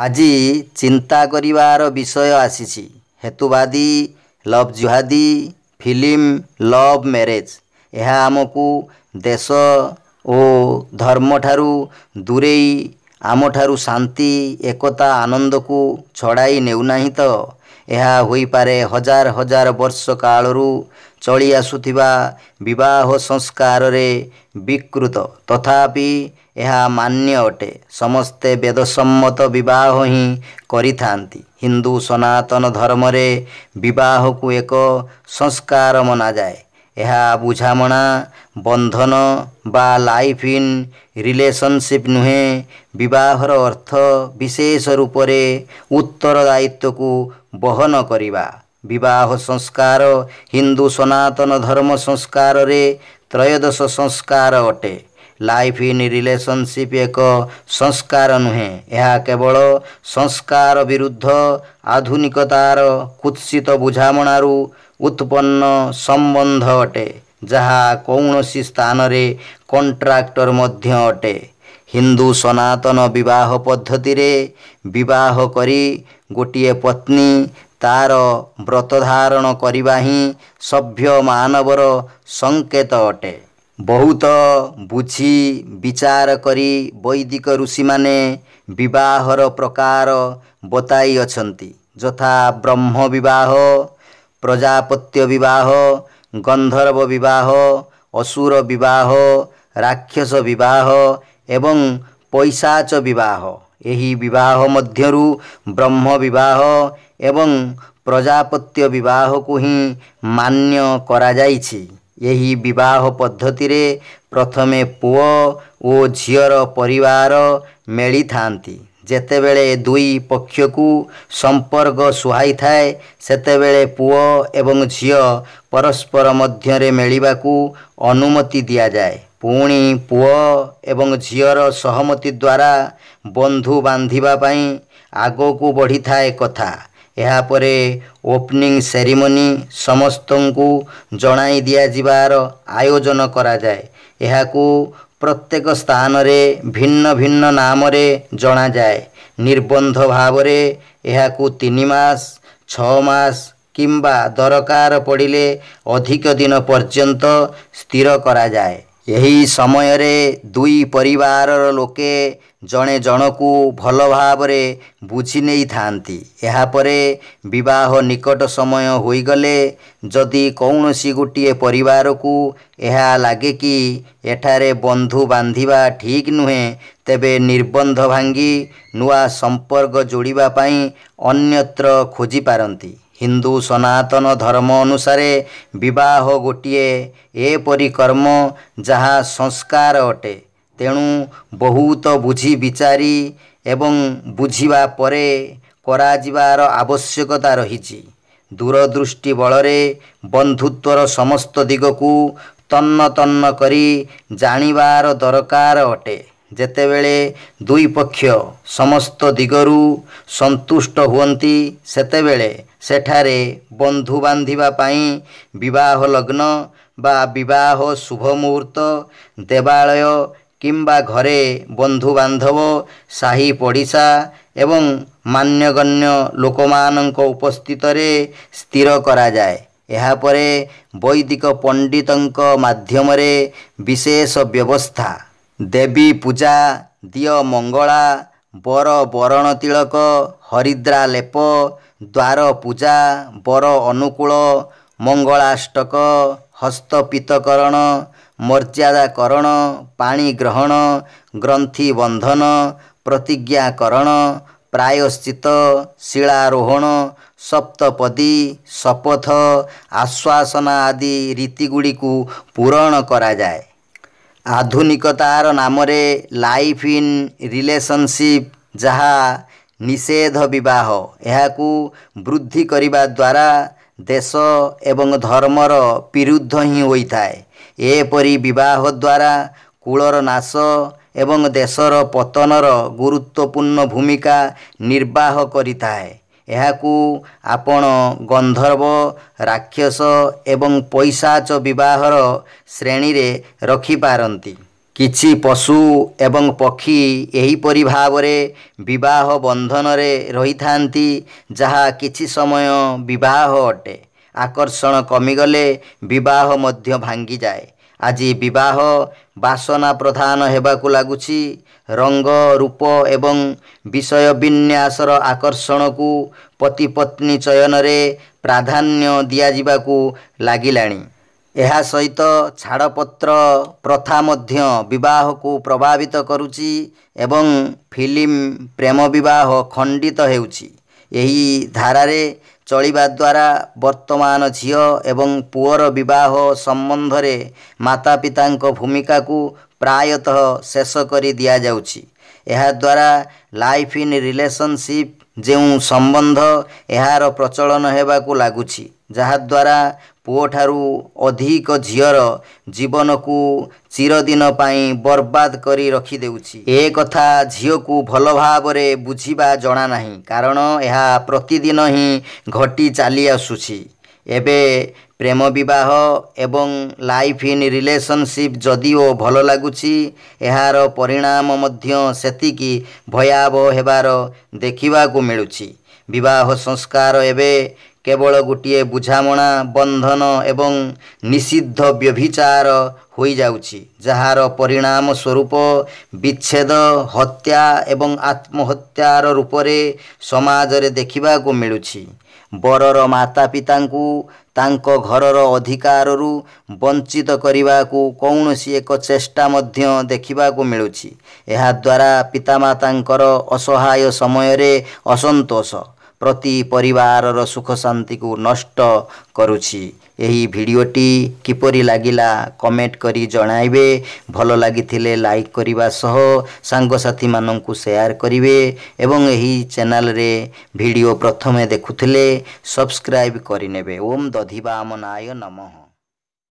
ଆଜି ଚିନ୍ତା କରିବାର ବିଷୟ ଆସିଛି ହେତୁବାଦୀ ଲଭ୍ ଜୁହାଦୀ ଫିଲ୍ମ ଲଭ୍ ମ୍ୟାରେଜ୍ ଏହା ଆମକୁ ଦେଶ ଓ ଧର୍ମଠାରୁ ଦୂରେଇ ଆମଠାରୁ ଶାନ୍ତି ଏକତା ଆନନ୍ଦକୁ ଛଡ଼ାଇ ନେଉନାହିଁ ତ ଏହା ହୋଇପାରେ ହଜାର ହଜାର ବର୍ଷ କାଳରୁ ଚଳି ଆସୁଥିବା ବିବାହ ସଂସ୍କାରରେ ବିକୃତ ତଥାପି ଏହା ମାନ୍ୟ ଅଟେ ସମସ୍ତେ ବେଦସମ୍ମତ ବିବାହ ହିଁ କରିଥାନ୍ତି ହିନ୍ଦୁ ସନାତନ ଧର୍ମରେ ବିବାହକୁ ଏକ ସଂସ୍କାର ମନାଯାଏ ଏହା ବୁଝାମଣା ବନ୍ଧନ ବା ଲାଇଫ୍ ଇନ୍ ରିଲେସନସିପ୍ ନୁହେଁ ବିବାହର ଅର୍ଥ ବିଶେଷ ରୂପରେ ଉତ୍ତରଦାୟିତ୍ୱକୁ ବହନ କରିବା बह संस्कार हिन्दु सनातन धर्म रे त्रयदश संस्कार अटे लाइफ लेसनसिप एक संस्कार नुहेँ यहाँ केवल संस्कार विरुद्ध आधुनिकतार कुत्सित बुझामु उत्पन्न सम्बन्ध अटे जहाँ कि स्थान कन्ट्राक्टरमा अटे हिन्दू सनातन बिवाह पद्धति बहक गोट पत्नी ତାର ବ୍ରତ ଧାରଣ କରିବା ହିଁ ସଭ୍ୟ ମାନବର ସଙ୍କେତ ଅଟେ ବହୁତ ବୁଝି ବିଚାର କରି ବୈଦିକ ଋଷିମାନେ ବିବାହର ପ୍ରକାର ବତାଇଅଛନ୍ତି ଯଥା ବ୍ରହ୍ମ ବିବାହ ପ୍ରଜାପତ୍ୟ ବିବାହ ଗନ୍ଧର୍ବ ବିବାହ ଅସୁର ବିବାହ ରାକ୍ଷସ ବିବାହ ଏବଂ ପୈସାଚ ବିବାହ ଏହି ବିବାହ ମଧ୍ୟରୁ ବ୍ରହ୍ମ ବିବାହ ଏବଂ ପ୍ରଜାପତ୍ୟ ବିବାହକୁ ହିଁ ମାନ୍ୟ କରାଯାଇଛି ଏହି ବିବାହ ପଦ୍ଧତିରେ ପ୍ରଥମେ ପୁଅ ଓ ଝିଅର ପରିବାର ମେଳିଥାନ୍ତି ଯେତେବେଳେ ଦୁଇ ପକ୍ଷକୁ ସମ୍ପର୍କ ସୁହାଇଥାଏ ସେତେବେଳେ ପୁଅ ଏବଂ ଝିଅ ପରସ୍ପର ମଧ୍ୟରେ ମେଳିବାକୁ ଅନୁମତି ଦିଆଯାଏ ପୁଣି ପୁଅ ଏବଂ ଝିଅର ସହମତି ଦ୍ୱାରା ବନ୍ଧୁ ବାନ୍ଧିବା ପାଇଁ ଆଗକୁ ବଢ଼ିଥାଏ କଥା ଏହାପରେ ଓପନିଂ ସେରିମନି ସମସ୍ତଙ୍କୁ ଜଣାଇ ଦିଆଯିବାର ଆୟୋଜନ କରାଯାଏ ଏହାକୁ ପ୍ରତ୍ୟେକ ସ୍ଥାନରେ ଭିନ୍ନ ଭିନ୍ନ ନାମରେ ଜଣାଯାଏ ନିର୍ବନ୍ଧ ଭାବରେ ଏହାକୁ ତିନି ମାସ ଛଅ ମାସ କିମ୍ବା ଦରକାର ପଡ଼ିଲେ ଅଧିକ ଦିନ ପର୍ଯ୍ୟନ୍ତ ସ୍ଥିର କରାଯାଏ ଏହି ସମୟରେ ଦୁଇ ପରିବାରର ଲୋକେ ଜଣେ ଜଣକୁ ଭଲ ଭାବରେ ବୁଝି ନେଇଥାନ୍ତି ଏହାପରେ ବିବାହ ନିକଟ ସମୟ ହୋଇଗଲେ ଯଦି କୌଣସି ଗୋଟିଏ ପରିବାରକୁ ଏହା ଲାଗେ କି ଏଠାରେ ବନ୍ଧୁ ବାନ୍ଧିବା ଠିକ୍ ନୁହେଁ ତେବେ ନିର୍ବନ୍ଧ ଭାଙ୍ଗି ନୂଆ ସମ୍ପର୍କ ଯୋଡ଼ିବା ପାଇଁ ଅନ୍ୟତ୍ର ଖୋଜିପାରନ୍ତି ହିନ୍ଦୁ ସନାତନ ଧର୍ମ ଅନୁସାରେ ବିବାହ ଗୋଟିଏ ଏପରି କର୍ମ ଯାହା ସଂସ୍କାର ଅଟେ ତେଣୁ ବହୁତ ବୁଝି ବିଚାରି ଏବଂ ବୁଝିବା ପରେ କରାଯିବାର ଆବଶ୍ୟକତା ରହିଛି ଦୂରଦୃଷ୍ଟି ବଳରେ ବନ୍ଧୁତ୍ୱର ସମସ୍ତ ଦିଗକୁ ତନ୍ନ ତନ୍ନ କରି ଜାଣିବାର ଦରକାର ଅଟେ ଯେତେବେଳେ ଦୁଇ ପକ୍ଷ ସମସ୍ତ ଦିଗରୁ ସନ୍ତୁଷ୍ଟ ହୁଅନ୍ତି ସେତେବେଳେ ସେଠାରେ ବନ୍ଧୁ ବାନ୍ଧିବା ପାଇଁ ବିବାହ ଲଗ୍ନ ବା ବିବାହ ଶୁଭ ମୁହୂର୍ତ୍ତ ଦେବାଳୟ କିମ୍ବା ଘରେ ବନ୍ଧୁବାନ୍ଧବ ସାହି ପଡ଼ିଶା ଏବଂ ମାନ୍ୟଗଣ୍ୟ ଲୋକମାନଙ୍କ ଉପସ୍ଥିତରେ ସ୍ଥିର କରାଯାଏ ଏହାପରେ ବୈଦିକ ପଣ୍ଡିତଙ୍କ ମାଧ୍ୟମରେ ବିଶେଷ ବ୍ୟବସ୍ଥା ଦେବୀ ପୂଜା ଦିଅ ମଙ୍ଗଳା ବର ବରଣ ତିଳକ ହରିଦ୍ରା ଲେପ ଦ୍ୱାର ପୂଜା ବର ଅନୁକୂଳ ମଙ୍ଗଳାଷ୍ଟକ ହସ୍ତପିତକରଣ ମର୍ଯ୍ୟାଦାକରଣ ପାଣି ଗ୍ରହଣ ଗ୍ରନ୍ଥି ବନ୍ଧନ ପ୍ରତିଜ୍ଞାକରଣ ପ୍ରାୟଶ୍ଚିତ ଶିଳାରୋହଣ ସପ୍ତପଦୀ ଶପଥ ଆଶ୍ୱାସନା ଆଦି ରୀତିଗୁଡ଼ିକୁ ପୂରଣ କରାଯାଏ ଆଧୁନିକତାର ନାମରେ ଲାଇଫ୍ ଇନ୍ ରିଲେସନ୍ସିପ୍ ଯାହା ନିଷେଧ ବିବାହ ଏହାକୁ ବୃଦ୍ଧି କରିବା ଦ୍ୱାରା ଦେଶ ଏବଂ ଧର୍ମର ବିରୁଦ୍ଧ ହିଁ ହୋଇଥାଏ ଏପରି ବିବାହ ଦ୍ୱାରା କୂଳର ନାଶ ଏବଂ ଦେଶର ପତନର ଗୁରୁତ୍ୱପୂର୍ଣ୍ଣ ଭୂମିକା ନିର୍ବାହ କରିଥାଏ ଏହାକୁ ଆପଣ ଗନ୍ଧର୍ବ ରାକ୍ଷସ ଏବଂ ପଇସାଚ ବିବାହର ଶ୍ରେଣୀରେ ରଖିପାରନ୍ତି କିଛି ପଶୁ ଏବଂ ପକ୍ଷୀ ଏହିପରି ଭାବରେ ବିବାହ ବନ୍ଧନରେ ରହିଥାନ୍ତି ଯାହା କିଛି ସମୟ ବିବାହ ଅଟେ ଆକର୍ଷଣ କମିଗଲେ ବିବାହ ମଧ୍ୟ ଭାଙ୍ଗିଯାଏ ଆଜି ବିବାହ ବାସନା ପ୍ରଧାନ ହେବାକୁ ଲାଗୁଛି ରଙ୍ଗ ରୂପ ଏବଂ ବିଷୟ ବିନ୍ୟାସର ଆକର୍ଷଣକୁ ପତିପତ୍ନୀ ଚୟନରେ ପ୍ରାଧାନ୍ୟ ଦିଆଯିବାକୁ ଲାଗିଲାଣି ଏହା ସହିତ ଛାଡ଼ପତ୍ର ପ୍ରଥା ମଧ୍ୟ ବିବାହକୁ ପ୍ରଭାବିତ କରୁଛି ଏବଂ ଫିଲ୍ମ ପ୍ରେମ ବିବାହ ଖଣ୍ଡିତ ହେଉଛି ଏହି ଧାରାରେ ଚଳିବା ଦ୍ୱାରା ବର୍ତ୍ତମାନ ଝିଅ ଏବଂ ପୁଅର ବିବାହ ସମ୍ବନ୍ଧରେ ମାତା ପିତାଙ୍କ ଭୂମିକାକୁ ପ୍ରାୟତଃ ଶେଷ କରି ଦିଆଯାଉଛି ଏହାଦ୍ୱାରା ଲାଇଫ୍ ଇନ୍ ରିଲେସନସିପ୍ ଯେଉଁ ସମ୍ବନ୍ଧ ଏହାର ପ୍ରଚଳନ ହେବାକୁ ଲାଗୁଛି ଯାହାଦ୍ୱାରା ପୁଅଠାରୁ ଅଧିକ ଝିଅର ଜୀବନକୁ ଚିରଦିନ ପାଇଁ ବର୍ବାଦ କରି ରଖିଦେଉଛି ଏ କଥା ଝିଅକୁ ଭଲ ଭାବରେ ବୁଝିବା ଜଣାନାହିଁ କାରଣ ଏହା ପ୍ରତିଦିନ ହିଁ ଘଟି ଚାଲିଆସୁଛି ଏବେ ପ୍ରେମ ବିବାହ ଏବଂ ଲାଇଫ୍ ଇନ୍ ରିଲେସନ୍ସିପ୍ ଯଦିଓ ଭଲ ଲାଗୁଛି ଏହାର ପରିଣାମ ମଧ୍ୟ ସେତିକି ଭୟାବହ ହେବାର ଦେଖିବାକୁ ମିଳୁଛି ବିବାହ ସଂସ୍କାର ଏବେ କେବଳ ଗୋଟିଏ ବୁଝାମଣା ବନ୍ଧନ ଏବଂ ନିଷିଦ୍ଧ ବ୍ୟଭିଚାର ହୋଇଯାଉଛି ଯାହାର ପରିଣାମ ସ୍ୱରୂପ ବିଚ୍ଛେଦ ହତ୍ୟା ଏବଂ ଆତ୍ମହତ୍ୟାର ରୂପରେ ସମାଜରେ ଦେଖିବାକୁ ମିଳୁଛି ବରର ମାତା ପିତାଙ୍କୁ ତାଙ୍କ ଘରର ଅଧିକାରରୁ ବଞ୍ଚିତ କରିବାକୁ କୌଣସି ଏକ ଚେଷ୍ଟା ମଧ୍ୟ ଦେଖିବାକୁ ମିଳୁଛି ଏହାଦ୍ୱାରା ପିତାମାତାଙ୍କର ଅସହାୟ ସମୟରେ ଅସନ୍ତୋଷ ପ୍ରତି ପରିବାରର ସୁଖ ଶାନ୍ତିକୁ ନଷ୍ଟ କରୁଛି ଏହି ଭିଡ଼ିଓଟି କିପରି ଲାଗିଲା କମେଣ୍ଟ କରି ଜଣାଇବେ ଭଲ ଲାଗିଥିଲେ ଲାଇକ୍ କରିବା ସହ ସାଙ୍ଗସାଥିମାନଙ୍କୁ ସେୟାର କରିବେ ଏବଂ ଏହି ଚ୍ୟାନେଲରେ ଭିଡ଼ିଓ ପ୍ରଥମେ ଦେଖୁଥିଲେ ସବସ୍କ୍ରାଇବ୍ କରିନେବେ ଓମ୍ ଦଧିବା ଆମ ନାୟ ନମଃ